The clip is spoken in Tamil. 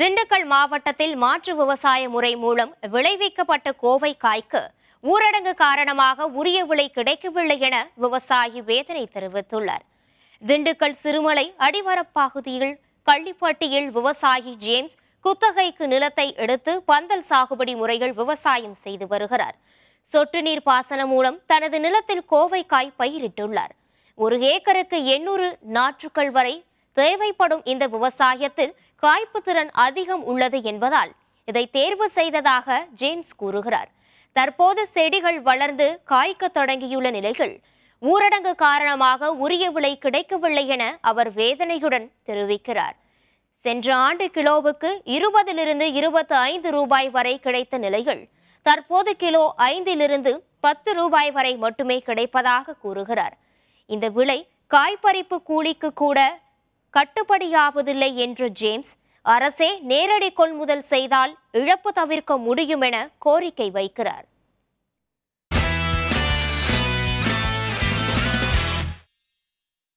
திண்டுக்கல் மாவட்டத்தில் மாற்று விவசாய முறை மூலம் விளைவிக்கப்பட்ட கோவை காய்க்கு ஊரடங்கு காரணமாக உரிய விலை கிடைக்கவில்லை என விவசாயி வேதனை தெரிவித்துள்ளார் திண்டுக்கல் சிறுமலை அடிவரப்பகுதியில் கள்ளிப்பட்டியில் விவசாயி ஜேம்ஸ் குத்தகைக்கு நிலத்தை எடுத்து பந்தல் சாகுபடி முறையில் விவசாயம் செய்து வருகிறார் சொட்டு நீர் பாசனம் மூலம் தனது நிலத்தில் கோவைக்காய் பயிரிட்டுள்ளார் ஒரு ஏக்கருக்கு எண்ணூறு நாற்றுக்கள் வரை தேவைப்படும் இந்த விவசாயத்தில் காய்ப்பு திறன் அதிகம் உள்ளது என்பதால் இதை தேர்வு செய்ததாக ஜேம்ஸ் கூறுகிறார் தற்போது செடிகள் வளர்ந்து காய்க்க தொடங்கியுள்ள நிலைகள் ஊரடங்கு காரணமாக உரிய விலை கிடைக்கவில்லை என அவர் வேதனையுடன் தெரிவிக்கிறார் சென்ற ஆண்டு கிலோவுக்கு இருபதிலிருந்து இருபத்தி ஐந்து ரூபாய் வரை கிடைத்த நிலைகள் தற்போது கிலோ ஐந்திலிருந்து பத்து ரூபாய் வரை மட்டுமே கிடைப்பதாக கூறுகிறார் இந்த விலை காய்பறிப்பு கூலிக்கு கூட கட்டுப்படியாவதில்லை என்று ஜேம்ஸ் அரசே நேரடி கொள்முதல் செய்தால் இழப்பு தவிர்க்க முடியும் என கோரிக்கை வைக்கிறார்